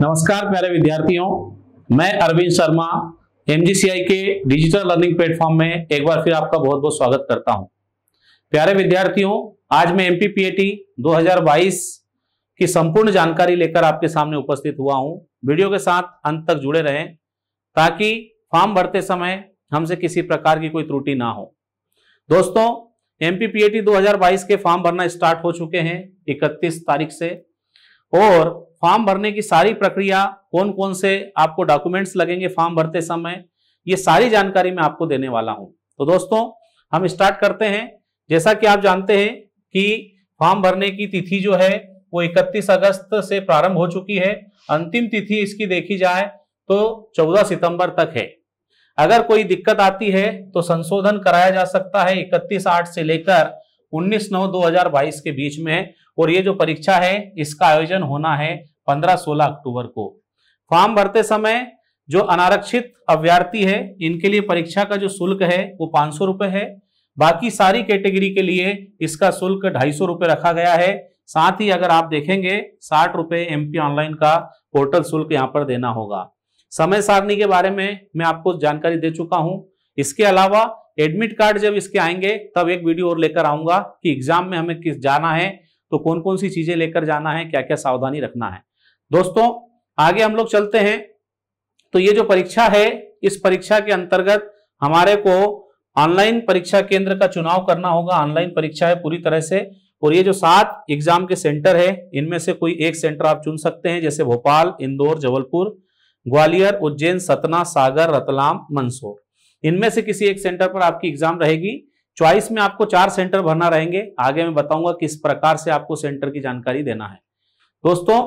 नमस्कार प्यारे विद्यार्थियों मैं अरविंद शर्मा एमजीसीआई के डिजिटल लर्निंग प्लेटफॉर्म में एक बार फिर आपका बहुत बहुत स्वागत करता हूं प्यारे विद्यार्थियों आज मैं एमपीपीएटी 2022 की संपूर्ण जानकारी लेकर आपके सामने उपस्थित हुआ हूं वीडियो के साथ अंत तक जुड़े रहें ताकि फॉर्म भरते समय हमसे किसी प्रकार की कोई त्रुटि ना हो दोस्तों एमपीपीएटी 2022 के फॉर्म भरना स्टार्ट हो चुके हैं इकतीस तारीख से और फॉर्म भरने की सारी प्रक्रिया कौन कौन से आपको डॉक्यूमेंट्स लगेंगे फॉर्म भरते समय ये सारी जानकारी मैं आपको देने वाला हूं तो दोस्तों हम स्टार्ट करते हैं जैसा कि आप जानते हैं कि फॉर्म भरने की तिथि जो है वो 31 अगस्त से प्रारंभ हो चुकी है अंतिम तिथि इसकी देखी जाए तो 14 सितंबर तक है अगर कोई दिक्कत आती है तो संशोधन कराया जा सकता है इकतीस आठ से लेकर 19 नौ 2022 के बीच में और ये जो परीक्षा है इसका आयोजन होना है 15-16 अक्टूबर को फॉर्म भरते समय जो अनारक्षित अभ्यर्थी है इनके लिए परीक्षा का जो शुल्क है वो पाँच सौ है बाकी सारी कैटेगरी के लिए इसका शुल्क ढाई सौ रखा गया है साथ ही अगर आप देखेंगे साठ रुपये एम ऑनलाइन का पोर्टल शुल्क यहाँ पर देना होगा समय सारणी के बारे में मैं आपको जानकारी दे चुका हूँ इसके अलावा एडमिट कार्ड जब इसके आएंगे तब एक वीडियो और लेकर आऊंगा कि एग्जाम में हमें किस जाना है तो कौन कौन सी चीजें लेकर जाना है क्या क्या सावधानी रखना है दोस्तों आगे हम लोग चलते हैं तो ये जो परीक्षा है इस परीक्षा के अंतर्गत हमारे को ऑनलाइन परीक्षा केंद्र का चुनाव करना होगा ऑनलाइन परीक्षा है पूरी तरह से और ये जो सात एग्जाम के सेंटर है इनमें से कोई एक सेंटर आप चुन सकते हैं जैसे भोपाल इंदौर जबलपुर ग्वालियर उज्जैन सतना सागर रतलाम मंदसौर इनमें से किसी एक सेंटर पर आपकी एग्जाम रहेगी चॉइस में आपको चार सेंटर भरना रहेंगे आगे मैं बताऊंगा किस प्रकार से आपको सेंटर की जानकारी देना है दोस्तों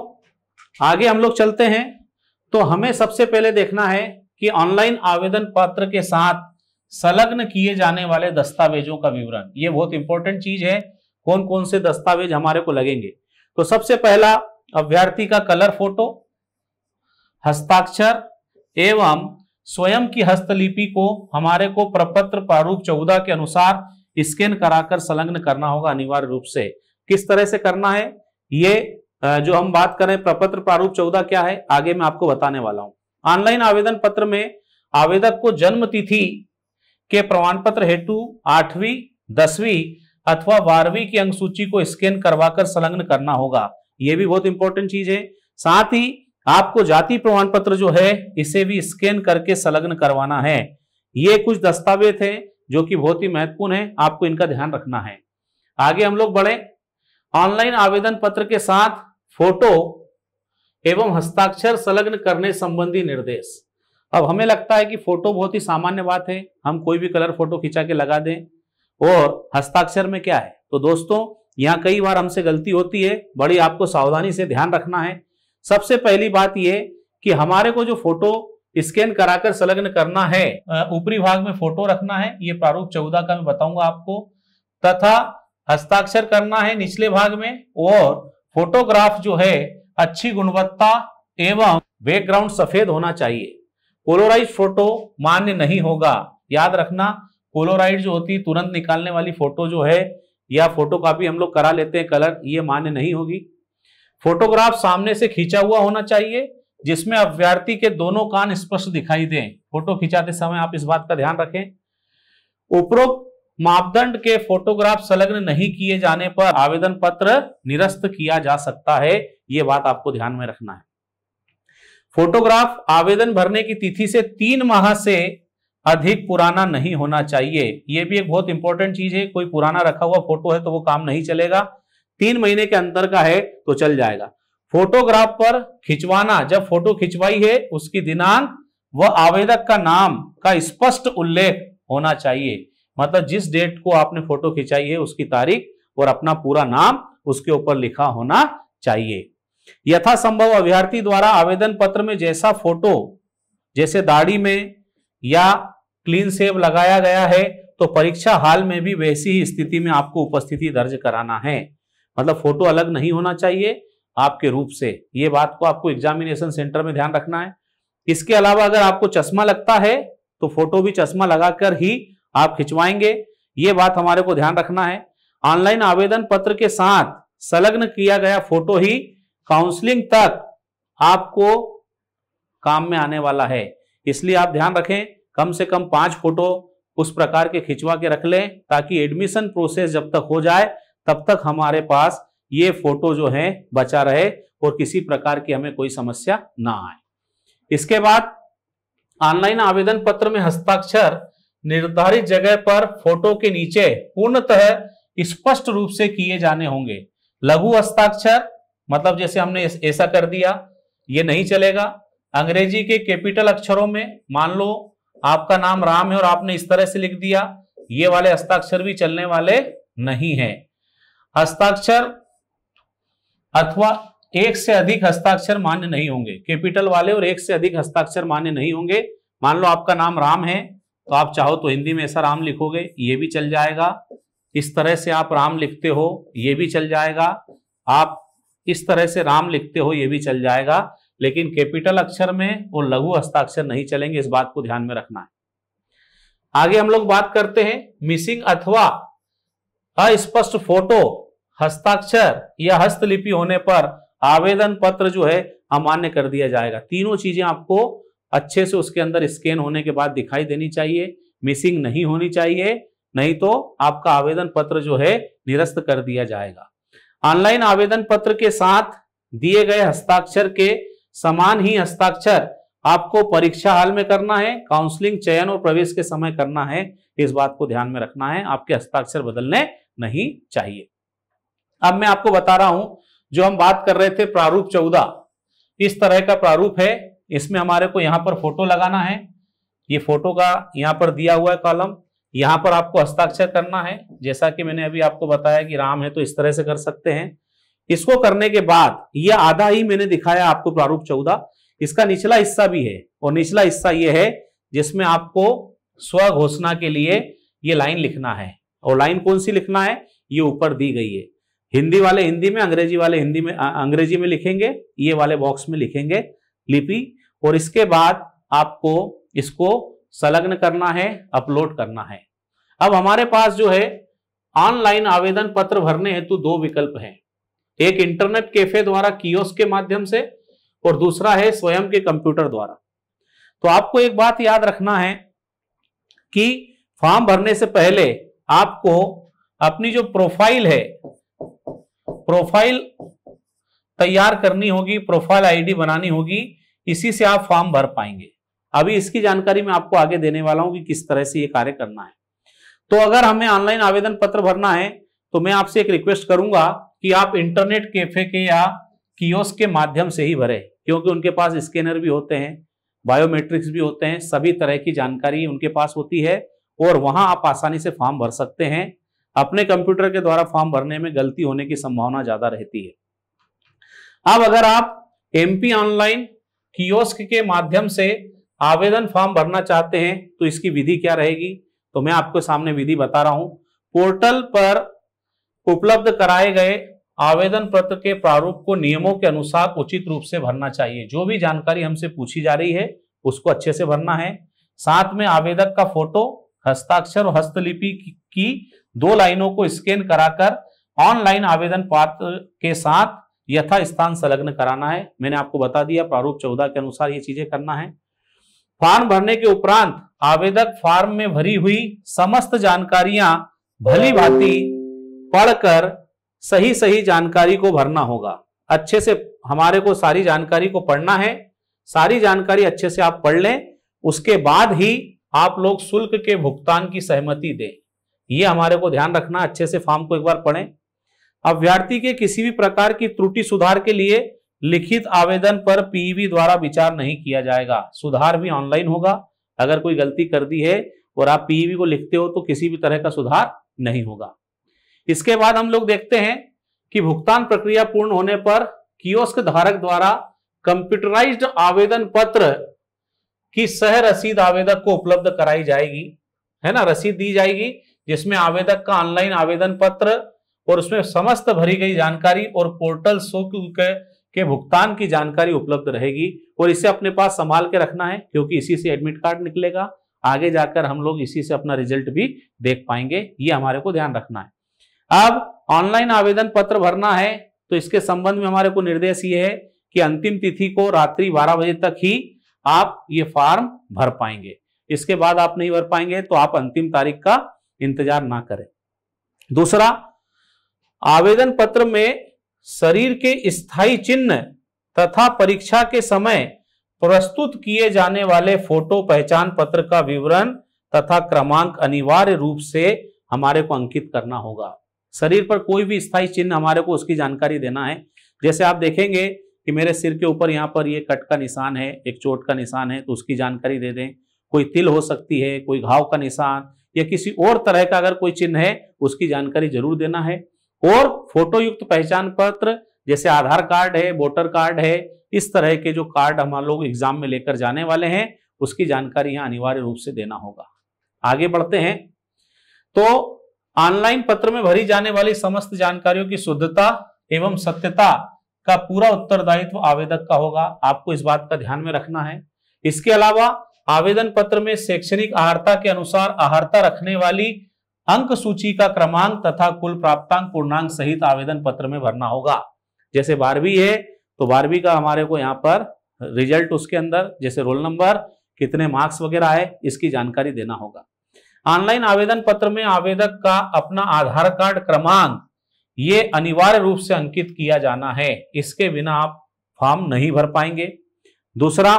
आगे हम लोग चलते हैं तो हमें सबसे पहले देखना है कि ऑनलाइन आवेदन पत्र के साथ संलग्न किए जाने वाले दस्तावेजों का विवरण ये बहुत इंपॉर्टेंट चीज है कौन कौन से दस्तावेज हमारे को लगेंगे तो सबसे पहला अभ्यर्थी का कलर फोटो हस्ताक्षर एवं स्वयं की हस्तलिपि को हमारे को प्रपत्र प्रारूप चौदह के अनुसार स्कैन कराकर संलग्न करना होगा अनिवार्य रूप से किस तरह से करना है ये जो हम बात करें प्रपत्र प्रारूप चौदह क्या है आगे मैं आपको बताने वाला हूं ऑनलाइन आवेदन पत्र में आवेदक को जन्म तिथि के प्रमाण पत्र हेतु आठवीं दसवीं अथवा बारहवीं की अंक सूची को स्कैन करवाकर संलग्न करना होगा यह भी बहुत इंपॉर्टेंट चीज है साथ ही आपको जाति प्रमाण पत्र जो है इसे भी स्कैन करके संलग्न करवाना है ये कुछ दस्तावेज है जो कि बहुत ही महत्वपूर्ण है आपको इनका ध्यान रखना है आगे हम लोग बढ़े ऑनलाइन आवेदन पत्र के साथ फोटो एवं हस्ताक्षर संलग्न करने संबंधी निर्देश अब हमें लगता है कि फोटो बहुत ही सामान्य बात है हम कोई भी कलर फोटो खिंचा के लगा दें और हस्ताक्षर में क्या है तो दोस्तों यहाँ कई बार हमसे गलती होती है बड़ी आपको सावधानी से ध्यान रखना है सबसे पहली बात यह कि हमारे को जो फोटो स्कैन कराकर संलग्न करना है ऊपरी भाग में फोटो रखना है ये प्रारूप चौदह का मैं बताऊंगा आपको तथा हस्ताक्षर करना है निचले भाग में और फोटोग्राफ जो है अच्छी गुणवत्ता एवं बैकग्राउंड सफेद होना चाहिए पोलोराइज फोटो मान्य नहीं होगा याद रखना पोलोराइड जो होती तुरंत निकालने वाली फोटो जो है या फोटो कापी हम लोग करा लेते हैं कलर ये मान्य नहीं होगी फोटोग्राफ सामने से खींचा हुआ होना चाहिए जिसमें अभ्यर्थी के दोनों कान स्पष्ट दिखाई दें फोटो खिंचाते समय आप इस बात का ध्यान रखें उपरोक्त मापदंड के फोटोग्राफ संलग्न नहीं किए जाने पर आवेदन पत्र निरस्त किया जा सकता है ये बात आपको ध्यान में रखना है फोटोग्राफ आवेदन भरने की तिथि से तीन माह से अधिक पुराना नहीं होना चाहिए यह भी एक बहुत इंपॉर्टेंट चीज है कोई पुराना रखा हुआ फोटो है तो वो काम नहीं चलेगा तीन महीने के अंदर का है तो चल जाएगा फोटोग्राफ पर खिंचवाना जब फोटो खिंचवाई है उसकी दिनांक व आवेदक का नाम का स्पष्ट उल्लेख होना चाहिए मतलब जिस डेट को आपने फोटो खिंचाई है उसकी तारीख और अपना पूरा नाम उसके ऊपर लिखा होना चाहिए यथासंभव अभ्यर्थी द्वारा आवेदन पत्र में जैसा फोटो जैसे दाढ़ी में या क्लीन सेव लगाया गया है तो परीक्षा हाल में भी वैसी ही स्थिति में आपको उपस्थिति दर्ज कराना है मतलब फोटो अलग नहीं होना चाहिए आपके रूप से ये बात को आपको एग्जामिनेशन सेंटर में ध्यान रखना है इसके अलावा अगर आपको चश्मा लगता है तो फोटो भी चश्मा लगाकर ही आप खिंचवाएंगे ये बात हमारे को ध्यान रखना है ऑनलाइन आवेदन पत्र के साथ संलग्न किया गया फोटो ही काउंसलिंग तक आपको काम में आने वाला है इसलिए आप ध्यान रखें कम से कम पांच फोटो उस प्रकार के खिंचवा के रख लें ताकि एडमिशन प्रोसेस जब तक हो जाए तब तक हमारे पास ये फोटो जो है बचा रहे और किसी प्रकार की हमें कोई समस्या ना आए इसके बाद ऑनलाइन आवेदन पत्र में हस्ताक्षर निर्धारित जगह पर फोटो के नीचे पूर्णतः स्पष्ट रूप से किए जाने होंगे लघु हस्ताक्षर मतलब जैसे हमने ऐसा कर दिया ये नहीं चलेगा अंग्रेजी के कैपिटल अक्षरों में मान लो आपका नाम राम है और आपने इस तरह से लिख दिया ये वाले हस्ताक्षर भी चलने वाले नहीं है हस्ताक्षर अथवा एक से अधिक हस्ताक्षर मान्य नहीं होंगे कैपिटल वाले और एक से अधिक हस्ताक्षर मान्य नहीं होंगे मान लो आपका नाम राम है तो आप चाहो तो हिंदी में ऐसा राम लिखोगे ये भी चल जाएगा इस तरह से आप राम लिखते हो ये भी चल जाएगा आप इस तरह से राम लिखते हो ये भी चल जाएगा लेकिन कैपिटल अक्षर में और लघु हस्ताक्षर नहीं चलेंगे इस बात को ध्यान में रखना है आगे हम लोग बात करते हैं मिसिंग अथवा अस्पष्ट फोटो हस्ताक्षर या हस्तलिपि होने पर आवेदन पत्र जो है अमान्य कर दिया जाएगा तीनों चीजें आपको अच्छे से उसके अंदर स्कैन होने के बाद दिखाई देनी चाहिए मिसिंग नहीं होनी चाहिए नहीं तो आपका आवेदन पत्र जो है निरस्त कर दिया जाएगा ऑनलाइन आवेदन पत्र के साथ दिए गए हस्ताक्षर के समान ही हस्ताक्षर आपको परीक्षा हाल में करना है काउंसलिंग चयन और प्रवेश के समय करना है इस बात को ध्यान में रखना है आपके हस्ताक्षर बदलने नहीं चाहिए अब मैं आपको बता रहा हूं जो हम बात कर रहे थे प्रारूप चौदह इस तरह का प्रारूप है इसमें हमारे को यहाँ पर फोटो लगाना है ये फोटो का यहाँ पर दिया हुआ है कॉलम यहाँ पर आपको हस्ताक्षर करना है जैसा कि मैंने अभी आपको बताया कि राम है तो इस तरह से कर सकते हैं इसको करने के बाद ये आधा ही मैंने दिखाया आपको प्रारूप चौदह इसका निचला हिस्सा भी है और निचला हिस्सा ये है जिसमें आपको स्व घोषणा के लिए ये लाइन लिखना है और लाइन कौन सी लिखना है ये ऊपर दी गई है हिंदी वाले हिंदी में अंग्रेजी वाले हिंदी में अंग्रेजी में लिखेंगे ये वाले बॉक्स में लिखेंगे लिपि और इसके बाद आपको इसको संलग्न करना है अपलोड करना है अब हमारे पास जो है ऑनलाइन आवेदन पत्र भरने हेतु दो विकल्प हैं एक इंटरनेट कैफे द्वारा कियोस के माध्यम से और दूसरा है स्वयं के कंप्यूटर द्वारा तो आपको एक बात याद रखना है कि फॉर्म भरने से पहले आपको अपनी जो प्रोफाइल है प्रोफाइल तैयार करनी होगी प्रोफाइल आईडी बनानी होगी इसी से आप फॉर्म भर पाएंगे अभी इसकी जानकारी मैं आपको आगे देने वाला हूं कि किस तरह से ये कार्य करना है तो अगर हमें ऑनलाइन आवेदन पत्र भरना है तो मैं आपसे एक रिक्वेस्ट करूंगा कि आप इंटरनेट कैफे के या कियोस के माध्यम से ही भरे क्योंकि उनके पास स्कैनर भी होते हैं बायोमेट्रिक्स भी होते हैं सभी तरह की जानकारी उनके पास होती है और वहां आप आसानी से फॉर्म भर सकते हैं अपने कंप्यूटर के द्वारा फॉर्म भरने में गलती होने की संभावना ज्यादा रहती है अब अगर आप एमपी ऑनलाइन कियोस्क के माध्यम से आवेदन फॉर्म भरना चाहते हैं तो इसकी विधि क्या रहेगी तो मैं आपके सामने विधि बता रहा हूं पोर्टल पर उपलब्ध कराए गए आवेदन पत्र के प्रारूप को नियमों के अनुसार उचित रूप से भरना चाहिए जो भी जानकारी हमसे पूछी जा रही है उसको अच्छे से भरना है साथ में आवेदक का फोटो हस्ताक्षर और हस्तलिपि की दो लाइनों को स्कैन कराकर ऑनलाइन आवेदन पत्र के साथ यथा स्थान संलग्न कराना है मैंने आपको बता दिया प्रारूप चौदह के अनुसार ये चीजें करना है फॉर्म भरने के उपरांत आवेदक फॉर्म में भरी हुई समस्त जानकारियां भली भांति पढ़कर सही सही जानकारी को भरना होगा अच्छे से हमारे को सारी जानकारी को पढ़ना है सारी जानकारी अच्छे से आप पढ़ लें उसके बाद ही आप लोग शुल्क के भुगतान की सहमति दें ये हमारे को ध्यान रखना अच्छे से फॉर्म को एक बार पढ़ें अभ्यर्थी के किसी भी प्रकार की त्रुटि सुधार के लिए लिखित आवेदन पर पीईवी द्वारा विचार नहीं किया जाएगा सुधार भी ऑनलाइन होगा अगर कोई गलती कर दी है और आप पीईवी को लिखते हो तो किसी भी तरह का सुधार नहीं होगा इसके बाद हम लोग देखते हैं कि भुगतान प्रक्रिया पूर्ण होने पर कियोस्क धारक द्वारा कंप्यूटराइज्ड आवेदन पत्र की सह रसीद आवेदक को उपलब्ध कराई जाएगी है ना रसीद दी जाएगी जिसमें आवेदक का ऑनलाइन आवेदन पत्र और उसमें समस्त भरी गई जानकारी और पोर्टल शुल्क के भुगतान की जानकारी उपलब्ध रहेगी और इसे अपने पास संभाल के रखना है क्योंकि इसी से एडमिट कार्ड निकलेगा आगे जाकर हम लोग इसी से अपना रिजल्ट भी देख पाएंगे ये हमारे को ध्यान रखना है अब ऑनलाइन आवेदन पत्र भरना है तो इसके संबंध में हमारे को निर्देश ये है कि अंतिम तिथि को रात्रि बारह बजे तक ही आप ये फॉर्म भर पाएंगे इसके बाद आप नहीं भर पाएंगे तो आप अंतिम तारीख का इंतजार ना करें दूसरा आवेदन पत्र में शरीर के स्थायी चिन्ह तथा परीक्षा के समय प्रस्तुत किए जाने वाले फोटो पहचान पत्र का विवरण तथा क्रमांक अनिवार्य रूप से हमारे को अंकित करना होगा शरीर पर कोई भी स्थायी चिन्ह हमारे को उसकी जानकारी देना है जैसे आप देखेंगे कि मेरे सिर के ऊपर यहाँ पर ये कट का निशान है एक चोट का निशान है तो उसकी जानकारी दे दें कोई तिल हो सकती है कोई घाव का निशान या किसी और तरह का अगर कोई चिन्ह है उसकी जानकारी जरूर देना है और फोटो युक्त पहचान पत्र जैसे आधार कार्ड है वोटर कार्ड है इस तरह के जो कार्ड हम लोग एग्जाम में लेकर जाने वाले हैं उसकी जानकारी यहाँ अनिवार्य रूप से देना होगा आगे बढ़ते हैं तो ऑनलाइन पत्र में भरी जाने वाली समस्त जानकारियों की शुद्धता एवं सत्यता का पूरा उत्तरदायित्व आवेदक का होगा आपको इस बात का ध्यान में रखना है इसके अलावा आवेदन पत्र में शैक्षणिक आहारता के अनुसार आहारता रखने वाली अंक सूची का क्रमांक तथा कुल प्राप्तांक पूर्णांक सहित आवेदन पत्र में भरना होगा जैसे बारहवीं है तो बारहवीं का हमारे को यहाँ पर रिजल्ट उसके अंदर जैसे रोल नंबर कितने मार्क्स वगैरह है इसकी जानकारी देना होगा ऑनलाइन आवेदन पत्र में आवेदक का अपना आधार कार्ड क्रमांक ये अनिवार्य रूप से अंकित किया जाना है इसके बिना आप फॉर्म नहीं भर पाएंगे दूसरा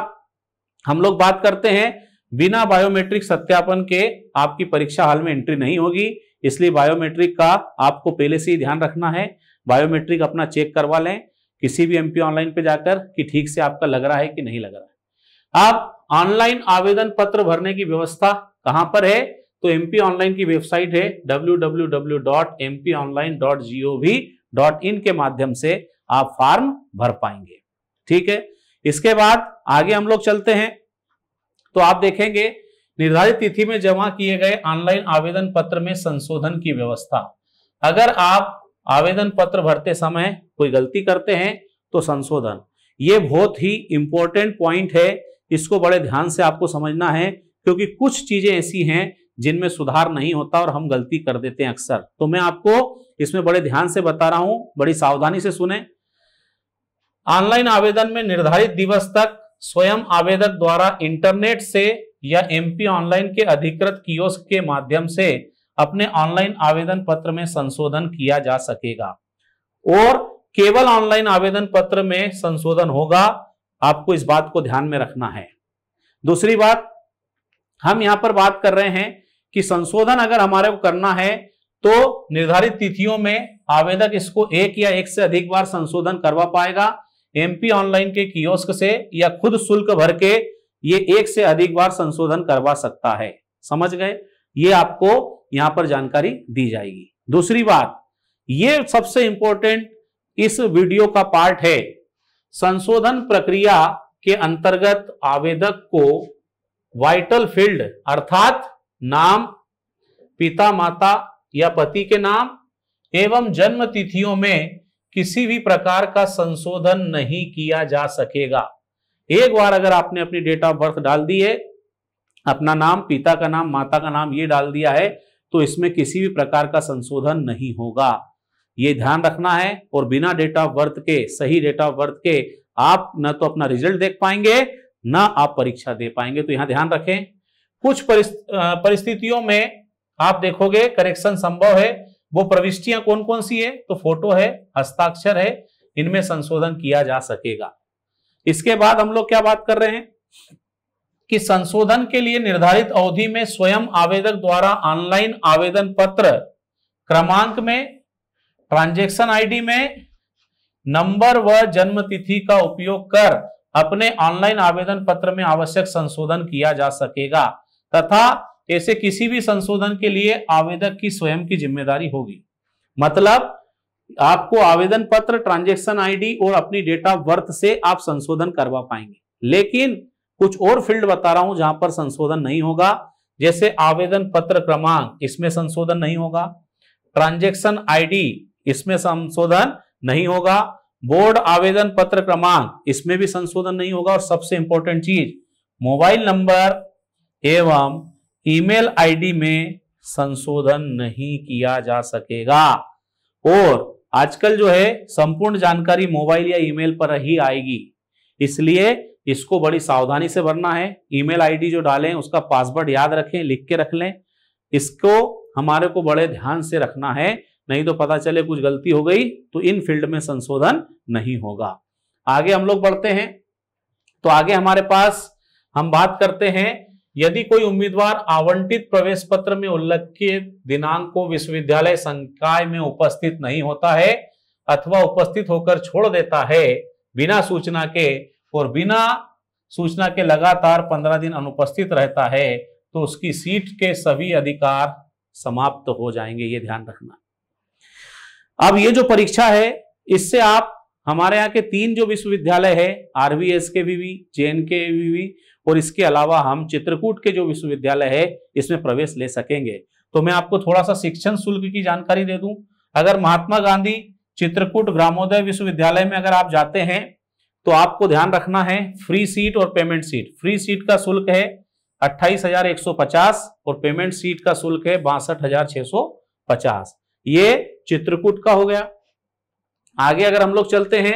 हम लोग बात करते हैं बिना बायोमेट्रिक सत्यापन के आपकी परीक्षा हाल में एंट्री नहीं होगी इसलिए बायोमेट्रिक का आपको पहले से ही ध्यान रखना है बायोमेट्रिक अपना चेक करवा लें किसी भी एमपी ऑनलाइन पे जाकर कि ठीक से आपका लग रहा है कि नहीं लग रहा है आप ऑनलाइन आवेदन पत्र भरने की व्यवस्था कहां पर है तो एमपी ऑनलाइन की वेबसाइट है www.mponline.gov.in के माध्यम से आप फॉर्म भर पाएंगे ठीक है इसके बाद आगे हम लोग चलते हैं तो आप देखेंगे निर्धारित तिथि में जमा किए गए ऑनलाइन आवेदन पत्र में संशोधन की व्यवस्था अगर आप आवेदन पत्र भरते समय कोई गलती करते हैं तो संशोधन ये बहुत ही इंपॉर्टेंट पॉइंट है इसको बड़े ध्यान से आपको समझना है क्योंकि कुछ चीजें ऐसी हैं जिनमें सुधार नहीं होता और हम गलती कर देते हैं अक्सर तो मैं आपको इसमें बड़े ध्यान से बता रहा हूं बड़ी सावधानी से सुने ऑनलाइन आवेदन में निर्धारित दिवस तक स्वयं आवेदक द्वारा इंटरनेट से या एमपी ऑनलाइन के अधिकृत कियोस्क के माध्यम से अपने ऑनलाइन आवेदन पत्र में संशोधन किया जा सकेगा और केवल ऑनलाइन आवेदन पत्र में संशोधन होगा आपको इस बात को ध्यान में रखना है दूसरी बात हम यहां पर बात कर रहे हैं कि संशोधन अगर हमारे को करना है तो निर्धारित तिथियों में आवेदक इसको एक या एक से अधिक बार संशोधन करवा पाएगा एमपी ऑनलाइन के कियोस्क से या खुद शुल्क भर के ये एक से अधिक बार संशोधन करवा सकता है समझ गए ये आपको यहां पर जानकारी दी जाएगी दूसरी बात ये सबसे इंपॉर्टेंट इस वीडियो का पार्ट है संशोधन प्रक्रिया के अंतर्गत आवेदक को वाइटल फील्ड अर्थात नाम पिता माता या पति के नाम एवं जन्म तिथियों में किसी भी प्रकार का संशोधन नहीं किया जा सकेगा एक बार अगर आपने अपनी डेट ऑफ बर्थ डाल दी है अपना नाम पिता का नाम माता का नाम ये डाल दिया है तो इसमें किसी भी प्रकार का संशोधन नहीं होगा ये ध्यान रखना है और बिना डेट ऑफ बर्थ के सही डेट ऑफ बर्थ के आप न तो अपना रिजल्ट देख पाएंगे ना आप परीक्षा दे पाएंगे तो यहां ध्यान रखें कुछ परिस्थितियों में आप देखोगे करेक्शन संभव है वो प्रविष्टियां कौन कौन सी है तो फोटो है हस्ताक्षर है इनमें संशोधन किया जा सकेगा इसके बाद हम लोग क्या बात कर रहे हैं कि संशोधन के लिए निर्धारित अवधि में स्वयं आवेदक द्वारा ऑनलाइन आवेदन पत्र क्रमांक में ट्रांजेक्शन आईडी में नंबर व जन्म तिथि का उपयोग कर अपने ऑनलाइन आवेदन पत्र में आवश्यक संशोधन किया जा सकेगा तथा ऐसे किसी भी संशोधन के लिए आवेदक की स्वयं की जिम्मेदारी होगी मतलब आपको आवेदन पत्र ट्रांजेक्शन आईडी और अपनी डेट ऑफ बर्थ से आप संशोधन करवा पाएंगे लेकिन कुछ और फील्ड बता रहा हूं जहां पर संशोधन नहीं होगा जैसे आवेदन पत्र क्रमांक इसमें संशोधन नहीं होगा ट्रांजेक्शन आईडी इसमें संशोधन नहीं होगा बोर्ड आवेदन पत्र क्रमांक इसमें भी संशोधन नहीं होगा और सबसे इंपॉर्टेंट चीज मोबाइल नंबर एवं ईमेल आईडी में संशोधन नहीं किया जा सकेगा और आजकल जो है संपूर्ण जानकारी मोबाइल या ईमेल पर ही आएगी इसलिए इसको बड़ी सावधानी से भरना है ईमेल आईडी जो डालें उसका पासवर्ड याद रखें लिख के रख लें इसको हमारे को बड़े ध्यान से रखना है नहीं तो पता चले कुछ गलती हो गई तो इन फील्ड में संशोधन नहीं होगा आगे हम लोग बढ़ते हैं तो आगे हमारे पास हम बात करते हैं यदि कोई उम्मीदवार आवंटित प्रवेश पत्र में उल्लेखित दिनांक को विश्वविद्यालय संकाय में उपस्थित नहीं होता है अथवा उपस्थित होकर छोड़ देता है बिना सूचना के और बिना सूचना के लगातार पंद्रह दिन अनुपस्थित रहता है तो उसकी सीट के सभी अधिकार समाप्त हो जाएंगे ये ध्यान रखना अब ये जो परीक्षा है इससे आप हमारे यहाँ के तीन जो विश्वविद्यालय है आर वी एस के भी, जे एन के भी, और इसके अलावा हम चित्रकूट के जो विश्वविद्यालय है इसमें प्रवेश ले सकेंगे तो मैं आपको थोड़ा सा शिक्षण शुल्क की जानकारी दे दूं अगर महात्मा गांधी चित्रकूट ग्रामोदय विश्वविद्यालय में अगर आप जाते हैं तो आपको ध्यान रखना है फ्री सीट और पेमेंट सीट फ्री सीट का शुल्क है अट्ठाईस हजार एक सौ पचास और पेमेंट सीट का शुल्क है बासठ हजार छह सौ पचास ये चित्रकूट का हो गया आगे अगर हम लोग चलते हैं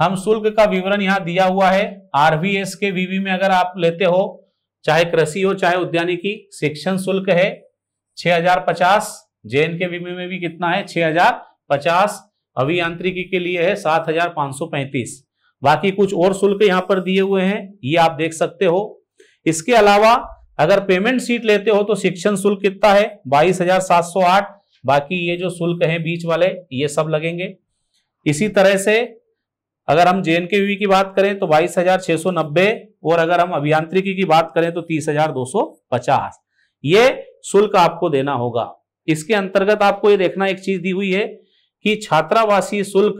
हम शुल्क का विवरण यहाँ दिया हुआ है आरवीएस के वीवी में अगर आप लेते हो चाहे कृषि हो चाहे उद्यानिकी शिक्षण शुल्क है 6050 जेएन के वीवी में भी कितना है 6050 अभियांत्रिकी के लिए है 7535 बाकी कुछ और शुल्क यहाँ पर दिए हुए हैं ये आप देख सकते हो इसके अलावा अगर पेमेंट सीट लेते हो तो शिक्षण शुल्क कितना है आठ बाकी ये जो शुल्क है बीच वाले ये सब लगेंगे इसी तरह से अगर हम जे के की बात करें तो बाईस हजार छह सौ नब्बे और अगर हम अभियांत्रिकी की बात करें तो तीस हजार दो सौ पचास ये शुल्क आपको देना होगा इसके अंतर्गत आपको ये देखना एक चीज दी हुई है कि छात्रावासी शुल्क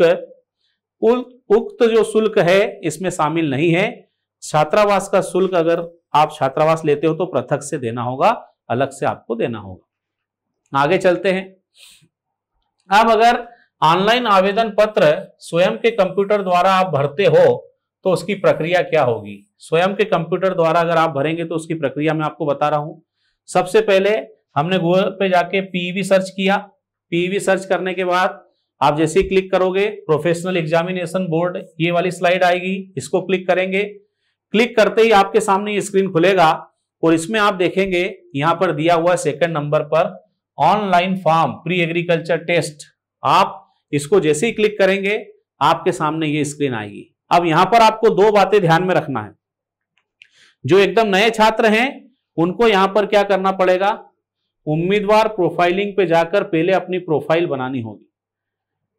उक्त जो शुल्क है इसमें शामिल नहीं है छात्रावास का शुल्क अगर आप छात्रावास लेते हो तो पृथक से देना होगा अलग से आपको देना होगा आगे चलते हैं अब अगर ऑनलाइन आवेदन पत्र स्वयं के कंप्यूटर द्वारा आप भरते हो तो उसकी प्रक्रिया क्या होगी स्वयं के कंप्यूटर द्वारा अगर आप भरेंगे तो उसकी प्रक्रिया मैं आपको बता रहा हूं सबसे पहले हमने गूगल पे जाके पीवी e सर्च किया पीवी e सर्च करने के बाद आप जैसे ही क्लिक करोगे प्रोफेशनल एग्जामिनेशन बोर्ड ये वाली स्लाइड आएगी इसको क्लिक करेंगे क्लिक करते ही आपके सामने स्क्रीन खुलेगा और इसमें आप देखेंगे यहां पर दिया हुआ सेकंड नंबर पर online form pre agriculture test आप इसको जैसे ही क्लिक करेंगे आपके सामने ये स्क्रीन आएगी अब यहां पर आपको दो बातें ध्यान में रखना है जो एकदम नए छात्र हैं उनको यहां पर क्या करना पड़ेगा उम्मीदवार प्रोफाइलिंग पे जाकर पहले अपनी प्रोफाइल बनानी होगी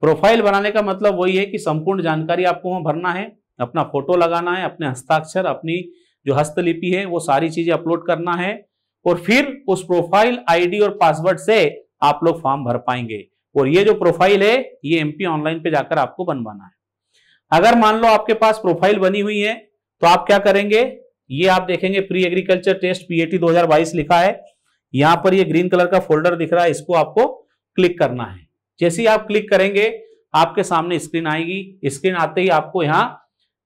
प्रोफाइल बनाने का मतलब वही है कि संपूर्ण जानकारी आपको वहां भरना है अपना फोटो लगाना है अपने हस्ताक्षर अपनी जो हस्तलिपि है वो सारी चीजें अपलोड करना है और फिर उस प्रोफाइल आईडी और पासवर्ड से आप लोग फॉर्म भर पाएंगे और ये जो प्रोफाइल है ये एमपी ऑनलाइन पे जाकर आपको बनवाना है अगर मान लो आपके पास प्रोफाइल बनी हुई है तो आप क्या करेंगे ये आप देखेंगे प्री एग्रीकल्चर टेस्ट पीएटी 2022 लिखा है यहां पर ये ग्रीन कलर का फोल्डर दिख रहा है इसको आपको क्लिक करना है जैसे ही आप क्लिक करेंगे आपके सामने स्क्रीन आएगी स्क्रीन आते ही आपको यहाँ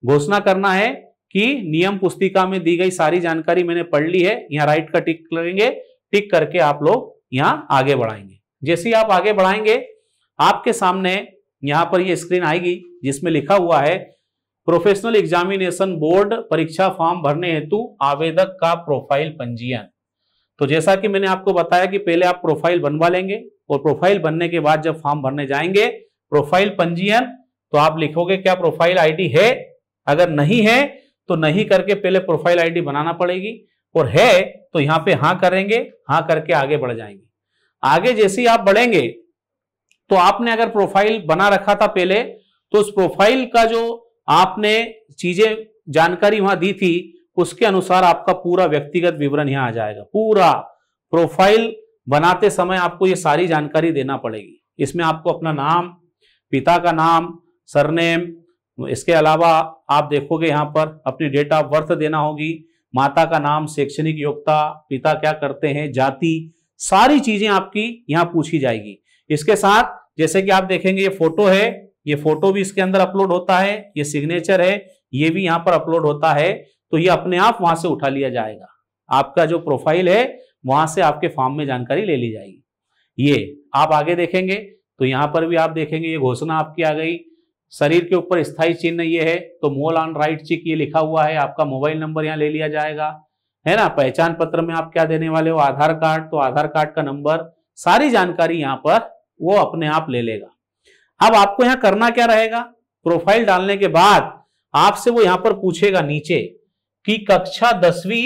घोषणा करना है कि नियम पुस्तिका में दी गई सारी जानकारी मैंने पढ़ ली है यहाँ राइट का टिक करेंगे टिक करके आप लोग यहाँ आगे बढ़ाएंगे जैसे ही आप आगे बढ़ाएंगे आपके सामने यहां पर ये स्क्रीन आएगी जिसमें लिखा हुआ है प्रोफेशनल एग्जामिनेशन बोर्ड परीक्षा फॉर्म भरने हेतु आवेदक का प्रोफाइल पंजीयन तो जैसा कि मैंने आपको बताया कि पहले आप प्रोफाइल बनवा लेंगे और प्रोफाइल बनने के बाद जब फॉर्म भरने जाएंगे प्रोफाइल पंजीयन तो आप लिखोगे क्या प्रोफाइल आईडी है अगर नहीं है तो नहीं करके पहले प्रोफाइल आईडी बनाना पड़ेगी और है तो यहां पे हाँ करेंगे हाँ करके आगे बढ़ जाएंगे आगे जैसे ही आप बढ़ेंगे तो आपने अगर प्रोफाइल बना रखा था पहले तो उस प्रोफाइल का जो आपने चीजें जानकारी वहां दी थी उसके अनुसार आपका पूरा व्यक्तिगत विवरण यहां आ जाएगा पूरा प्रोफाइल बनाते समय आपको ये सारी जानकारी देना पड़ेगी इसमें आपको अपना नाम पिता का नाम सरनेम इसके अलावा आप देखोगे यहाँ पर अपनी डेट ऑफ बर्थ देना होगी माता का नाम शैक्षणिक योग्यता पिता क्या करते हैं जाति सारी चीजें आपकी यहां पूछी जाएगी इसके साथ जैसे कि आप देखेंगे ये फोटो है ये फोटो भी इसके अंदर अपलोड होता है ये सिग्नेचर है ये भी यहां पर अपलोड होता है तो ये अपने आप वहां से उठा लिया जाएगा आपका जो प्रोफाइल है वहां से आपके फॉर्म में जानकारी ले ली जाएगी ये आप आगे देखेंगे तो यहां पर भी आप देखेंगे ये घोषणा आपकी आ गई शरीर के ऊपर स्थायी चिन्ह ये है तो मोल ऑन राइट चिक ये लिखा हुआ है आपका मोबाइल नंबर यहाँ ले लिया जाएगा है ना पहचान पत्र में आप क्या देने वाले हो आधार कार्ड तो आधार कार्ड का नंबर सारी जानकारी यहां पर वो अपने आप ले लेगा अब आपको यहां करना क्या रहेगा प्रोफाइल डालने के बाद आपसे वो यहां पर पूछेगा नीचे कि कक्षा दसवीं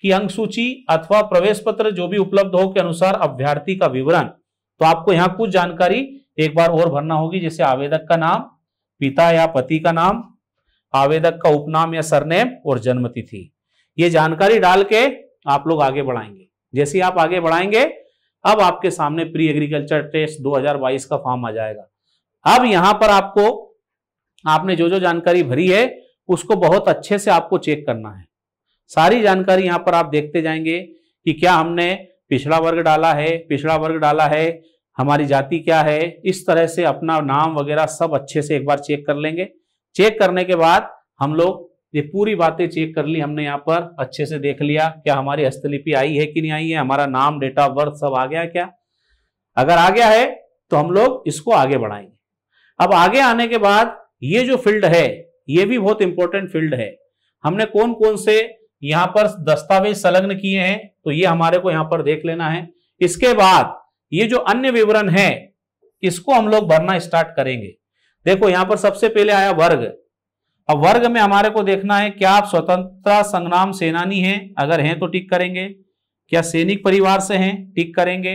की अंक सूची अथवा प्रवेश पत्र जो भी उपलब्ध हो के अनुसार अभ्यर्थी का विवरण तो आपको यहां कुछ जानकारी एक बार और भरना होगी जैसे आवेदक का नाम पिता या पति का नाम आवेदक का उपनाम या सरनेम और जन्म तिथि ये जानकारी डाल के आप लोग आगे बढ़ाएंगे जैसे आप आगे बढ़ाएंगे अब आपके सामने प्री एग्रीकल्चर टेस्ट 2022 का फॉर्म आ जाएगा अब यहां पर आपको आपने जो जो जानकारी भरी है उसको बहुत अच्छे से आपको चेक करना है सारी जानकारी यहाँ पर आप देखते जाएंगे कि क्या हमने पिछड़ा वर्ग डाला है पिछड़ा वर्ग डाला है हमारी जाति क्या है इस तरह से अपना नाम वगैरह सब अच्छे से एक बार चेक कर लेंगे चेक करने के बाद हम लोग ये पूरी बातें चेक कर ली हमने यहाँ पर अच्छे से देख लिया क्या हमारी हस्तलिपि आई है कि नहीं आई है हमारा नाम डेट ऑफ बर्थ सब आ गया क्या अगर आ गया है तो हम लोग इसको आगे बढ़ाएंगे अब आगे आने के बाद ये जो फील्ड है ये भी बहुत इंपॉर्टेंट फील्ड है हमने कौन कौन से यहाँ पर दस्तावेज संलग्न किए हैं तो ये हमारे को यहाँ पर देख लेना है इसके बाद ये जो अन्य विवरण है इसको हम लोग भरना स्टार्ट करेंगे देखो यहाँ पर सबसे पहले आया वर्ग अब वर्ग में हमारे को देखना है क्या आप स्वतंत्रता संग्राम सेनानी हैं अगर हैं तो टिक करेंगे क्या सैनिक परिवार से हैं टिक करेंगे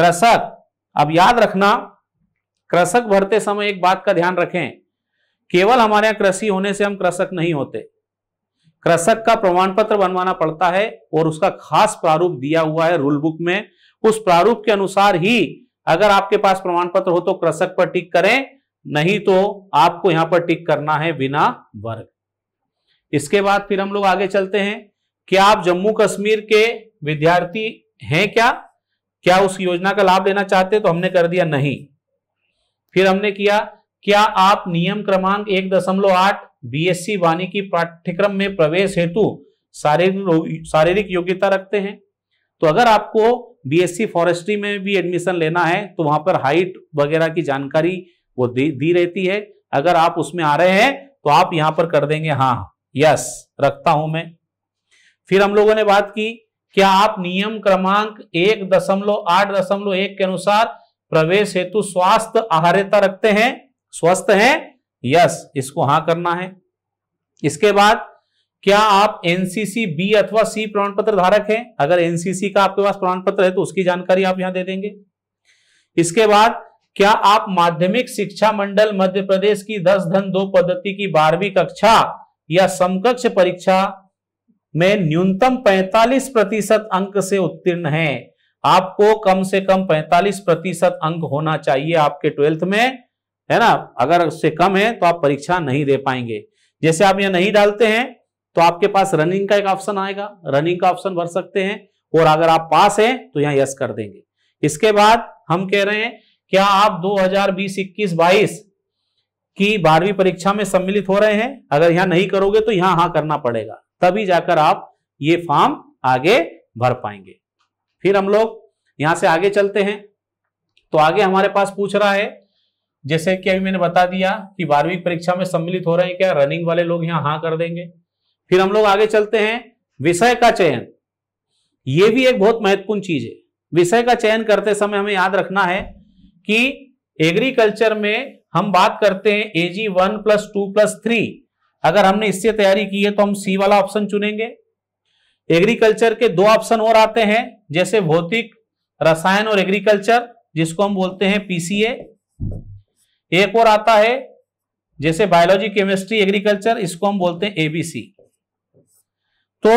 कृषक अब याद रखना कृषक भरते समय एक बात का ध्यान रखें केवल हमारे यहाँ कृषि होने से हम कृषक नहीं होते कृषक का प्रमाण पत्र बनवाना पड़ता है और उसका खास प्रारूप दिया हुआ है रूल बुक में उस प्रारूप के अनुसार ही अगर आपके पास प्रमाण पत्र हो तो कृषक पर टिक करें नहीं तो आपको यहां पर टिक करना है बिना वर्ग इसके बाद फिर हम लोग आगे चलते हैं क्या आप जम्मू कश्मीर के विद्यार्थी हैं क्या क्या उस योजना का लाभ लेना चाहते तो हमने कर दिया नहीं फिर हमने किया क्या आप नियम क्रमांक एक दशमलव आठ बीएससी वानिकी पाठ्यक्रम में प्रवेश हेतु शारीरिक शारीरिक योग्यता रखते हैं तो अगर आपको बीएससी फॉरेस्ट्री में भी एडमिशन लेना है तो वहां पर हाइट वगैरह की जानकारी वो दी रहती है अगर आप उसमें आ रहे हैं तो आप यहां पर कर देंगे हाँ यस रखता हूं मैं फिर हम लोगों ने बात की क्या आप नियम क्रमांक एक दशमलव आठ दशमलव एक के अनुसार प्रवेश हेतु स्वास्थ्य आहार्यता रखते हैं स्वस्थ हैं यस इसको हाँ करना है इसके बाद क्या आप एनसीसी बी अथवा सी प्रमाण पत्र धारक हैं अगर एनसीसी का आपके पास प्रमाण पत्र है तो उसकी जानकारी आप यहां दे देंगे इसके बाद क्या आप माध्यमिक शिक्षा मंडल मध्य प्रदेश की दस धन दो पद्धति की बारहवीं कक्षा या समकक्ष परीक्षा में न्यूनतम 45 प्रतिशत अंक से उत्तीर्ण हैं आपको कम से कम 45 प्रतिशत अंक होना चाहिए आपके ट्वेल्थ में है ना अगर उससे कम है तो आप परीक्षा नहीं दे पाएंगे जैसे आप यह नहीं डालते हैं तो आपके पास रनिंग का एक ऑप्शन आएगा रनिंग का ऑप्शन भर सकते हैं और अगर आप पास हैं तो यहाँ यस कर देंगे इसके बाद हम कह रहे हैं क्या आप 2020 हजार 22 की बारहवीं परीक्षा में सम्मिलित हो रहे हैं अगर यहां नहीं करोगे तो यहां हां करना पड़ेगा तभी जाकर आप ये फॉर्म आगे भर पाएंगे फिर हम लोग यहां से आगे चलते हैं तो आगे हमारे पास पूछ रहा है जैसे कि अभी मैंने बता दिया कि बारहवीं परीक्षा में सम्मिलित हो रहे हैं क्या रनिंग वाले लोग यहाँ हाँ कर देंगे फिर हम लोग आगे चलते हैं विषय का चयन ये भी एक बहुत महत्वपूर्ण चीज है विषय का चयन करते समय हमें याद रखना है कि एग्रीकल्चर में हम बात करते हैं A G one plus two plus three अगर हमने इससे तैयारी की है तो हम सी वाला ऑप्शन चुनेंगे एग्रीकल्चर के दो ऑप्शन और आते हैं जैसे भौतिक रसायन और एग्रीकल्चर जिसको हम बोलते हैं पीसीए एक और आता है जैसे बायोलॉजी केमिस्ट्री एग्रीकल्चर इसको हम बोलते हैं एबीसी तो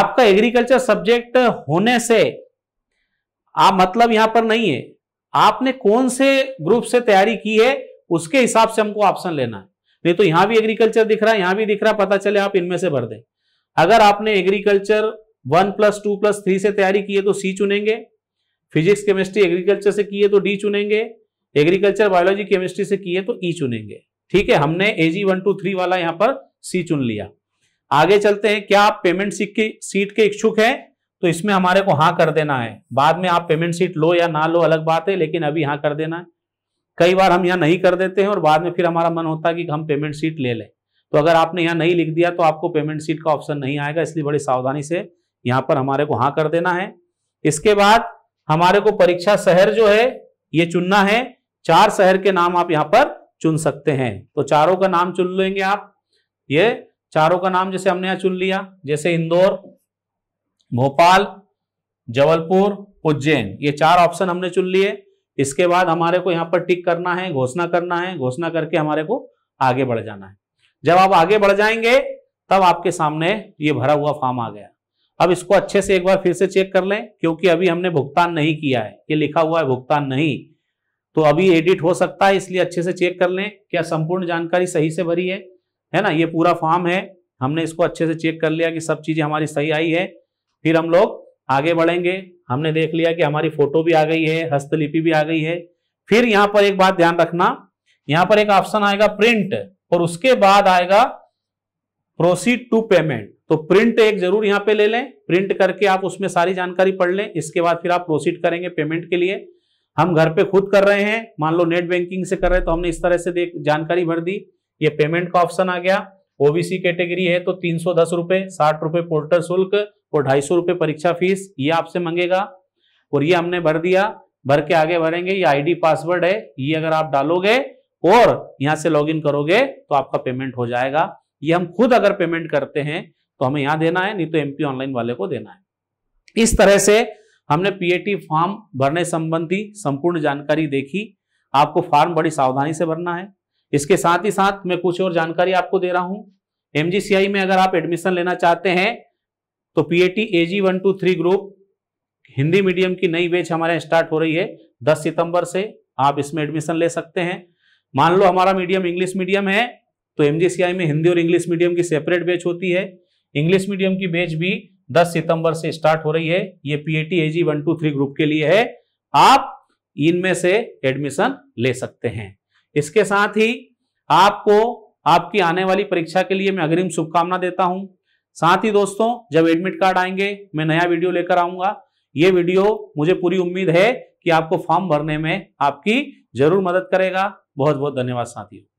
आपका एग्रीकल्चर सब्जेक्ट होने से आप मतलब यहां पर नहीं है आपने कौन से ग्रुप से तैयारी की है उसके हिसाब से हमको ऑप्शन लेना है नहीं तो यहां भी एग्रीकल्चर दिख रहा है यहां भी दिख रहा है पता चले आप इनमें से भर दें अगर आपने agriculture one plus two plus three से तैयारी की है तो सी चुनेंगे फिजिक्स केमिस्ट्री एग्रीकल्चर से किए तो डी चुनेंगे एग्रीकल्चर बायोलॉजी केमिस्ट्री से किए तो ई e चुनेंगे ठीक है हमने A G one two three वाला यहां पर सी चुन लिया आगे चलते हैं क्या आप पेमेंट सीट के इच्छुक हैं तो इसमें हमारे को हाँ कर देना है बाद में आप पेमेंट सीट लो या ना लो अलग बात है लेकिन अभी हाँ कर देना है कई बार हम यहाँ नहीं कर देते हैं और बाद में फिर हमारा मन होता है कि हम पेमेंट सीट ले लें तो अगर आपने यहाँ नहीं लिख दिया तो आपको पेमेंट सीट का ऑप्शन नहीं आएगा इसलिए बड़ी सावधानी से यहाँ पर हमारे को हाँ कर देना है इसके बाद हमारे को परीक्षा शहर जो है ये चुनना है चार शहर के नाम आप यहाँ पर चुन सकते हैं तो चारों का नाम चुन लेंगे आप ये चारों का नाम जैसे हमने यहाँ चुन लिया जैसे इंदौर भोपाल जबलपुर उज्जैन ये चार ऑप्शन हमने चुन लिए इसके बाद हमारे को यहाँ पर टिक करना है घोषणा करना है घोषणा करके हमारे को आगे बढ़ जाना है जब आप आगे बढ़ जाएंगे तब आपके सामने ये भरा हुआ फॉर्म आ गया अब इसको अच्छे से एक बार फिर से चेक कर लें क्योंकि अभी हमने भुगतान नहीं किया है ये लिखा हुआ है भुगतान नहीं तो अभी एडिट हो सकता है इसलिए अच्छे से चेक कर लें क्या संपूर्ण जानकारी सही से भरी है है ना ये पूरा फॉर्म है हमने इसको अच्छे से चेक कर लिया कि सब चीज़ें हमारी सही आई है फिर हम लोग आगे बढ़ेंगे हमने देख लिया कि हमारी फोटो भी आ गई है हस्तलिपि भी आ गई है फिर यहां पर एक बात ध्यान रखना यहां पर एक ऑप्शन आएगा प्रिंट और उसके बाद आएगा प्रोसीड टू पेमेंट तो प्रिंट एक जरूर यहां पे ले लें प्रिंट करके आप उसमें सारी जानकारी पढ़ लें इसके बाद फिर आप प्रोसीड करेंगे पेमेंट के लिए हम घर पे खुद कर रहे हैं मान लो नेट बैंकिंग से कर रहे हैं तो हमने इस तरह से देख जानकारी भर दी ये पेमेंट का ऑप्शन आ गया ओबीसी कैटेगरी है तो तीन सौ दस रुपए साठ रुपए पोर्टल शुल्क और ढाई सौ रुपये परीक्षा फीस ये आपसे मंगेगा और ये हमने भर दिया भर के आगे भरेंगे ये आईडी पासवर्ड है ये अगर आप डालोगे और यहां से लॉगिन करोगे तो आपका पेमेंट हो जाएगा ये हम खुद अगर पेमेंट करते हैं तो हमें यहां देना है नहीं तो एमपी ऑनलाइन वाले को देना है इस तरह से हमने पीएटी फॉर्म भरने संबंधी संपूर्ण जानकारी देखी आपको फॉर्म बड़ी सावधानी से भरना है इसके साथ ही साथ मैं कुछ और जानकारी आपको दे रहा हूं एमजीसीआई में अगर आप एडमिशन लेना चाहते हैं तो PAT AG one two three group Hindi medium की नई बेच हमारे यहाँ स्टार्ट हो रही है दस सितंबर से आप इसमें एडमिशन ले सकते हैं मान लो हमारा मीडियम इंग्लिश मीडियम है तो एम में हिंदी और इंग्लिश मीडियम की सेपरेट बेच होती है इंग्लिश मीडियम की बेच भी 10 सितंबर से स्टार्ट हो रही है ये P A T A G one two three group के लिए है आप इनमें से एडमिशन ले सकते हैं इसके साथ ही आपको आपकी आने वाली परीक्षा के लिए मैं अग्रिम शुभकामना देता हूं साथ ही दोस्तों जब एडमिट कार्ड आएंगे मैं नया वीडियो लेकर आऊंगा ये वीडियो मुझे पूरी उम्मीद है कि आपको फॉर्म भरने में आपकी जरूर मदद करेगा बहुत बहुत धन्यवाद साथियों